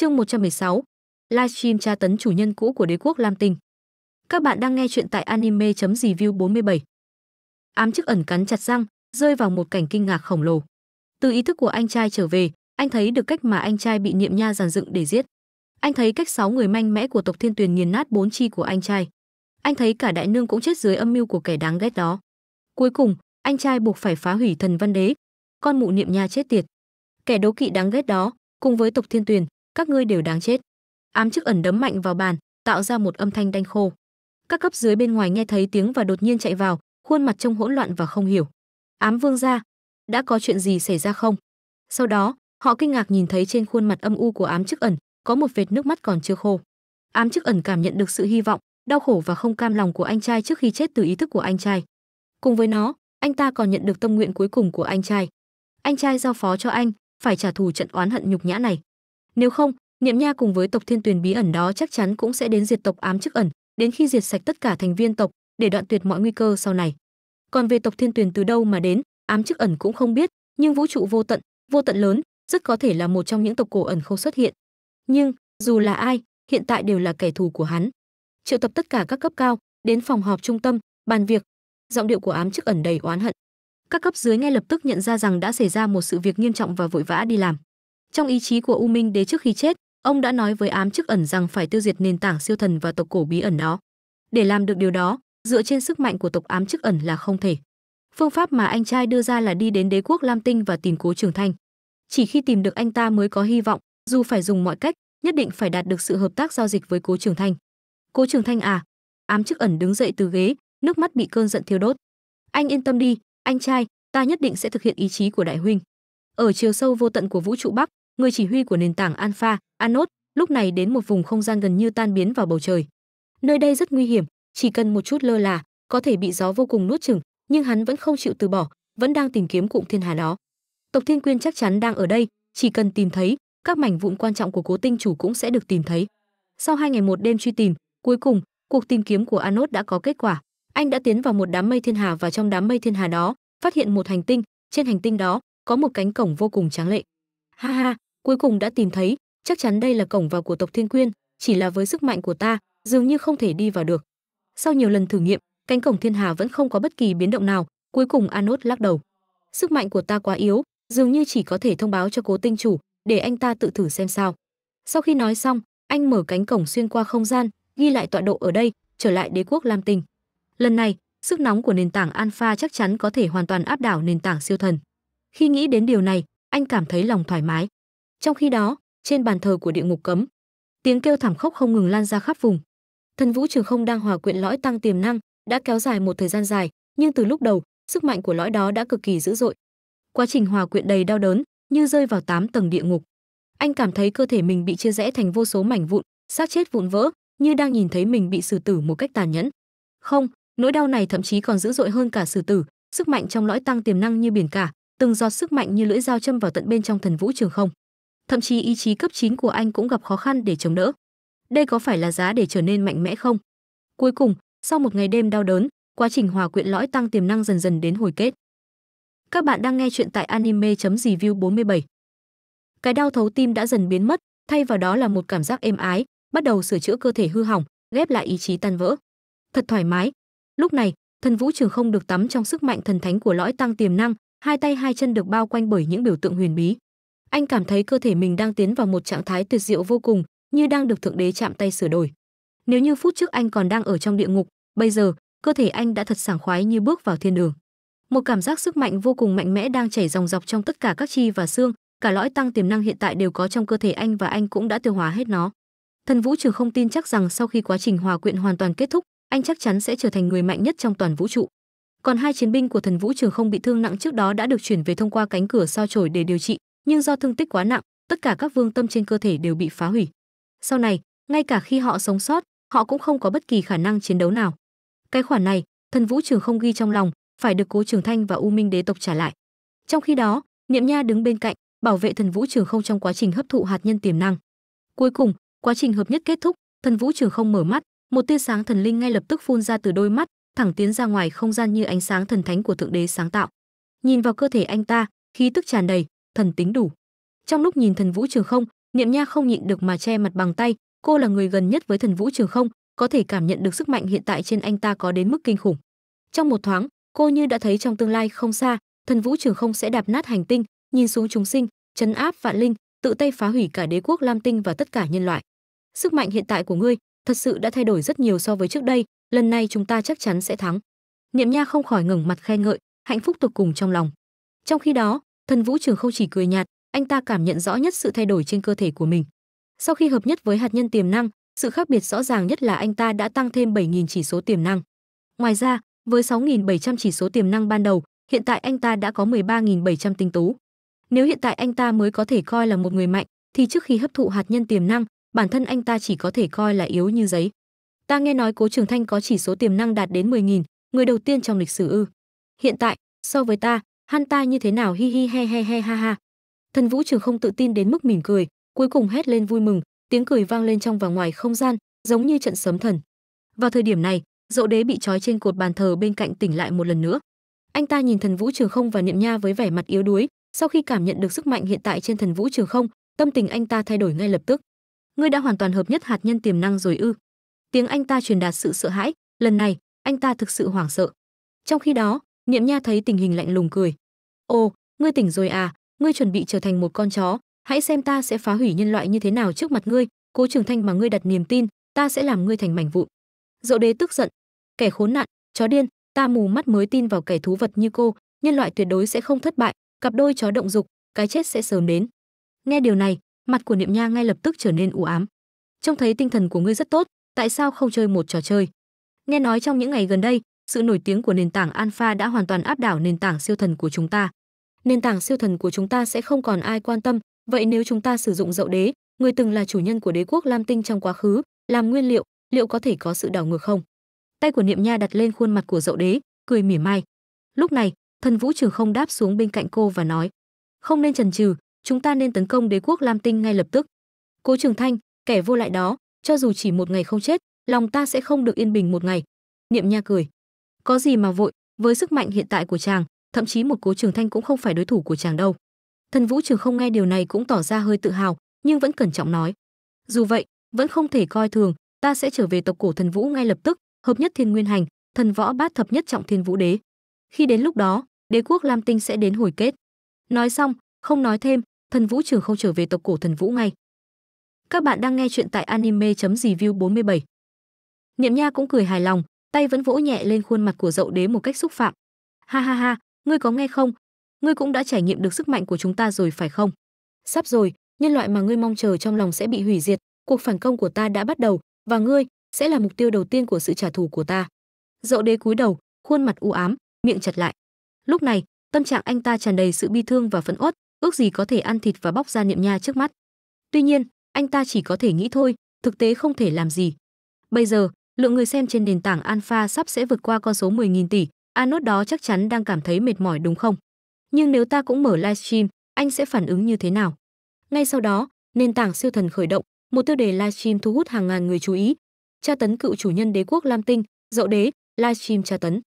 Chương 116. Livestream tra tấn chủ nhân cũ của đế quốc Lam Tinh. Các bạn đang nghe chuyện tại anime.review 47. Ám chức ẩn cắn chặt răng, rơi vào một cảnh kinh ngạc khổng lồ. Từ ý thức của anh trai trở về, anh thấy được cách mà anh trai bị Niệm Nha giàn dựng để giết. Anh thấy cách sáu người manh mẽ của tộc Thiên Tuyền nghiền nát bốn chi của anh trai. Anh thấy cả đại nương cũng chết dưới âm mưu của kẻ đáng ghét đó. Cuối cùng, anh trai buộc phải phá hủy thần văn đế. Con mụ Niệm Nha chết tiệt. Kẻ đấu kỵ đáng ghét đó, cùng với tộc Thiên Tuyền, các ngươi đều đáng chết ám chức ẩn đấm mạnh vào bàn tạo ra một âm thanh đanh khô các cấp dưới bên ngoài nghe thấy tiếng và đột nhiên chạy vào khuôn mặt trông hỗn loạn và không hiểu ám vương ra đã có chuyện gì xảy ra không sau đó họ kinh ngạc nhìn thấy trên khuôn mặt âm u của ám chức ẩn có một vệt nước mắt còn chưa khô ám chức ẩn cảm nhận được sự hy vọng đau khổ và không cam lòng của anh trai trước khi chết từ ý thức của anh trai cùng với nó anh ta còn nhận được tâm nguyện cuối cùng của anh trai anh trai giao phó cho anh phải trả thù trận oán hận nhục nhã này nếu không niệm nha cùng với tộc thiên tuyền bí ẩn đó chắc chắn cũng sẽ đến diệt tộc ám chức ẩn đến khi diệt sạch tất cả thành viên tộc để đoạn tuyệt mọi nguy cơ sau này còn về tộc thiên tuyền từ đâu mà đến ám chức ẩn cũng không biết nhưng vũ trụ vô tận vô tận lớn rất có thể là một trong những tộc cổ ẩn không xuất hiện nhưng dù là ai hiện tại đều là kẻ thù của hắn triệu tập tất cả các cấp cao đến phòng họp trung tâm bàn việc giọng điệu của ám chức ẩn đầy oán hận các cấp dưới ngay lập tức nhận ra rằng đã xảy ra một sự việc nghiêm trọng và vội vã đi làm trong ý chí của U Minh Đế trước khi chết, ông đã nói với ám chức ẩn rằng phải tiêu diệt nền tảng siêu thần và tộc cổ bí ẩn đó. Để làm được điều đó, dựa trên sức mạnh của tộc ám chức ẩn là không thể. Phương pháp mà anh trai đưa ra là đi đến đế quốc Lam Tinh và tìm Cố Trường Thanh. Chỉ khi tìm được anh ta mới có hy vọng, dù phải dùng mọi cách, nhất định phải đạt được sự hợp tác giao dịch với Cố Trường Thanh. Cố Trường Thanh à? Ám chức ẩn đứng dậy từ ghế, nước mắt bị cơn giận thiêu đốt. Anh yên tâm đi, anh trai, ta nhất định sẽ thực hiện ý chí của đại huynh. Ở chiều sâu vô tận của vũ trụ Bắc, người chỉ huy của nền tảng Alpha, Anot, lúc này đến một vùng không gian gần như tan biến vào bầu trời. Nơi đây rất nguy hiểm, chỉ cần một chút lơ là, có thể bị gió vô cùng nuốt chửng, nhưng hắn vẫn không chịu từ bỏ, vẫn đang tìm kiếm cụm thiên hà đó. Tộc Thiên Quyên chắc chắn đang ở đây, chỉ cần tìm thấy, các mảnh vụn quan trọng của Cố Tinh chủ cũng sẽ được tìm thấy. Sau hai ngày một đêm truy tìm, cuối cùng, cuộc tìm kiếm của Anốt đã có kết quả. Anh đã tiến vào một đám mây thiên hà và trong đám mây thiên hà đó, phát hiện một hành tinh, trên hành tinh đó có một cánh cổng vô cùng tráng lệ. Ha ha, cuối cùng đã tìm thấy chắc chắn đây là cổng vào của tộc thiên quyên chỉ là với sức mạnh của ta dường như không thể đi vào được sau nhiều lần thử nghiệm cánh cổng thiên hà vẫn không có bất kỳ biến động nào cuối cùng anốt lắc đầu sức mạnh của ta quá yếu dường như chỉ có thể thông báo cho cố tinh chủ để anh ta tự thử xem sao sau khi nói xong anh mở cánh cổng xuyên qua không gian ghi lại tọa độ ở đây trở lại đế quốc lam tinh lần này sức nóng của nền tảng alpha chắc chắn có thể hoàn toàn áp đảo nền tảng siêu thần khi nghĩ đến điều này anh cảm thấy lòng thoải mái trong khi đó, trên bàn thờ của địa ngục cấm, tiếng kêu thảm khốc không ngừng lan ra khắp vùng. Thần vũ trường không đang hòa quyện lõi tăng tiềm năng, đã kéo dài một thời gian dài, nhưng từ lúc đầu, sức mạnh của lõi đó đã cực kỳ dữ dội. Quá trình hòa quyện đầy đau đớn, như rơi vào 8 tầng địa ngục. Anh cảm thấy cơ thể mình bị chia rẽ thành vô số mảnh vụn, xác chết vụn vỡ, như đang nhìn thấy mình bị xử tử một cách tàn nhẫn. Không, nỗi đau này thậm chí còn dữ dội hơn cả xử tử, sức mạnh trong lõi tăng tiềm năng như biển cả, từng giọt sức mạnh như lưỡi dao châm vào tận bên trong thần vũ trường không thậm chí ý chí cấp 9 của anh cũng gặp khó khăn để chống đỡ. Đây có phải là giá để trở nên mạnh mẽ không? Cuối cùng, sau một ngày đêm đau đớn, quá trình hòa quyện lõi tăng tiềm năng dần dần đến hồi kết. Các bạn đang nghe chuyện tại anime.review 47. Cái đau thấu tim đã dần biến mất, thay vào đó là một cảm giác êm ái, bắt đầu sửa chữa cơ thể hư hỏng, ghép lại ý chí tan vỡ. Thật thoải mái. Lúc này, thần vũ trường không được tắm trong sức mạnh thần thánh của lõi tăng tiềm năng, hai tay hai chân được bao quanh bởi những biểu tượng huyền bí anh cảm thấy cơ thể mình đang tiến vào một trạng thái tuyệt diệu vô cùng như đang được thượng đế chạm tay sửa đổi nếu như phút trước anh còn đang ở trong địa ngục bây giờ cơ thể anh đã thật sảng khoái như bước vào thiên đường một cảm giác sức mạnh vô cùng mạnh mẽ đang chảy dòng dọc trong tất cả các chi và xương cả lõi tăng tiềm năng hiện tại đều có trong cơ thể anh và anh cũng đã tiêu hóa hết nó thần vũ trường không tin chắc rằng sau khi quá trình hòa quyện hoàn toàn kết thúc anh chắc chắn sẽ trở thành người mạnh nhất trong toàn vũ trụ còn hai chiến binh của thần vũ trường không bị thương nặng trước đó đã được chuyển về thông qua cánh cửa sao chổi để điều trị nhưng do thương tích quá nặng, tất cả các vương tâm trên cơ thể đều bị phá hủy. Sau này, ngay cả khi họ sống sót, họ cũng không có bất kỳ khả năng chiến đấu nào. Cái khoản này, Thần Vũ Trường không ghi trong lòng, phải được Cố Trường Thanh và U Minh Đế tộc trả lại. Trong khi đó, Niệm Nha đứng bên cạnh, bảo vệ Thần Vũ Trường không trong quá trình hấp thụ hạt nhân tiềm năng. Cuối cùng, quá trình hợp nhất kết thúc, Thần Vũ Trường không mở mắt, một tia sáng thần linh ngay lập tức phun ra từ đôi mắt, thẳng tiến ra ngoài không gian như ánh sáng thần thánh của thượng đế sáng tạo. Nhìn vào cơ thể anh ta, khí tức tràn đầy, thần tính đủ trong lúc nhìn thần vũ trường không niệm nha không nhịn được mà che mặt bằng tay cô là người gần nhất với thần vũ trường không có thể cảm nhận được sức mạnh hiện tại trên anh ta có đến mức kinh khủng trong một thoáng cô như đã thấy trong tương lai không xa thần vũ trường không sẽ đạp nát hành tinh nhìn xuống chúng sinh chấn áp vạn linh tự tay phá hủy cả đế quốc lam tinh và tất cả nhân loại sức mạnh hiện tại của ngươi thật sự đã thay đổi rất nhiều so với trước đây lần này chúng ta chắc chắn sẽ thắng niệm nha không khỏi ngẩng mặt khen ngợi hạnh phúc tột cùng trong lòng trong khi đó Thần Vũ Trường không chỉ cười nhạt, anh ta cảm nhận rõ nhất sự thay đổi trên cơ thể của mình. Sau khi hợp nhất với hạt nhân tiềm năng, sự khác biệt rõ ràng nhất là anh ta đã tăng thêm 7.000 chỉ số tiềm năng. Ngoài ra, với 6.700 chỉ số tiềm năng ban đầu, hiện tại anh ta đã có 13.700 tinh tú. Nếu hiện tại anh ta mới có thể coi là một người mạnh, thì trước khi hấp thụ hạt nhân tiềm năng, bản thân anh ta chỉ có thể coi là yếu như giấy. Ta nghe nói Cố Trường Thanh có chỉ số tiềm năng đạt đến 10.000, người đầu tiên trong lịch sử ư. Hiện tại, so với ta, Han ta như thế nào hi hi he he he ha ha thần vũ trường không tự tin đến mức mỉm cười cuối cùng hét lên vui mừng tiếng cười vang lên trong và ngoài không gian giống như trận sấm thần vào thời điểm này dậu đế bị trói trên cột bàn thờ bên cạnh tỉnh lại một lần nữa anh ta nhìn thần vũ trường không và niệm nha với vẻ mặt yếu đuối sau khi cảm nhận được sức mạnh hiện tại trên thần vũ trường không tâm tình anh ta thay đổi ngay lập tức ngươi đã hoàn toàn hợp nhất hạt nhân tiềm năng rồi ư tiếng anh ta truyền đạt sự sợ hãi lần này anh ta thực sự hoảng sợ trong khi đó Niệm Nha thấy tình hình lạnh lùng cười. "Ô, ngươi tỉnh rồi à, ngươi chuẩn bị trở thành một con chó, hãy xem ta sẽ phá hủy nhân loại như thế nào trước mặt ngươi, Cố Trường Thanh mà ngươi đặt niềm tin, ta sẽ làm ngươi thành mảnh vụn." Dậu Đế tức giận, "Kẻ khốn nạn, chó điên, ta mù mắt mới tin vào kẻ thú vật như cô, nhân loại tuyệt đối sẽ không thất bại, cặp đôi chó động dục, cái chết sẽ sớm đến." Nghe điều này, mặt của Niệm Nha ngay lập tức trở nên u ám. Trông thấy tinh thần của ngươi rất tốt, tại sao không chơi một trò chơi? Nghe nói trong những ngày gần đây, sự nổi tiếng của nền tảng alpha đã hoàn toàn áp đảo nền tảng siêu thần của chúng ta. Nền tảng siêu thần của chúng ta sẽ không còn ai quan tâm, vậy nếu chúng ta sử dụng dậu đế, người từng là chủ nhân của đế quốc Lam Tinh trong quá khứ, làm nguyên liệu, liệu có thể có sự đảo ngược không? Tay của Niệm Nha đặt lên khuôn mặt của dậu đế, cười mỉa mai. Lúc này, thần vũ trường không đáp xuống bên cạnh cô và nói: "Không nên chần chừ, chúng ta nên tấn công đế quốc Lam Tinh ngay lập tức." Cố Trường Thanh, kẻ vô lại đó, cho dù chỉ một ngày không chết, lòng ta sẽ không được yên bình một ngày. Niệm Nha cười. Có gì mà vội, với sức mạnh hiện tại của chàng, thậm chí một Cố Trường Thanh cũng không phải đối thủ của chàng đâu. Thần Vũ Trường không nghe điều này cũng tỏ ra hơi tự hào, nhưng vẫn cẩn trọng nói: "Dù vậy, vẫn không thể coi thường, ta sẽ trở về tộc cổ Thần Vũ ngay lập tức, hợp nhất Thiên Nguyên Hành, thần võ bát thập nhất trọng Thiên Vũ Đế. Khi đến lúc đó, đế quốc Lam Tinh sẽ đến hồi kết." Nói xong, không nói thêm, Thần Vũ Trường không trở về tộc cổ Thần Vũ ngay. Các bạn đang nghe chuyện tại anime.review47. Niệm Nha cũng cười hài lòng, tay vẫn vỗ nhẹ lên khuôn mặt của dậu đế một cách xúc phạm ha ha ha ngươi có nghe không ngươi cũng đã trải nghiệm được sức mạnh của chúng ta rồi phải không sắp rồi nhân loại mà ngươi mong chờ trong lòng sẽ bị hủy diệt cuộc phản công của ta đã bắt đầu và ngươi sẽ là mục tiêu đầu tiên của sự trả thù của ta dậu đế cúi đầu khuôn mặt u ám miệng chặt lại lúc này tâm trạng anh ta tràn đầy sự bi thương và phẫn uất ước gì có thể ăn thịt và bóc ra niệm nha trước mắt tuy nhiên anh ta chỉ có thể nghĩ thôi thực tế không thể làm gì bây giờ lượng người xem trên nền tảng Alpha sắp sẽ vượt qua con số 10.000 tỷ, Anốt à, đó chắc chắn đang cảm thấy mệt mỏi đúng không? Nhưng nếu ta cũng mở livestream, anh sẽ phản ứng như thế nào? Ngay sau đó, nền tảng siêu thần khởi động, một tiêu đề livestream thu hút hàng ngàn người chú ý. Tra tấn cựu chủ nhân đế quốc Lam Tinh, dậu đế, livestream tra tấn.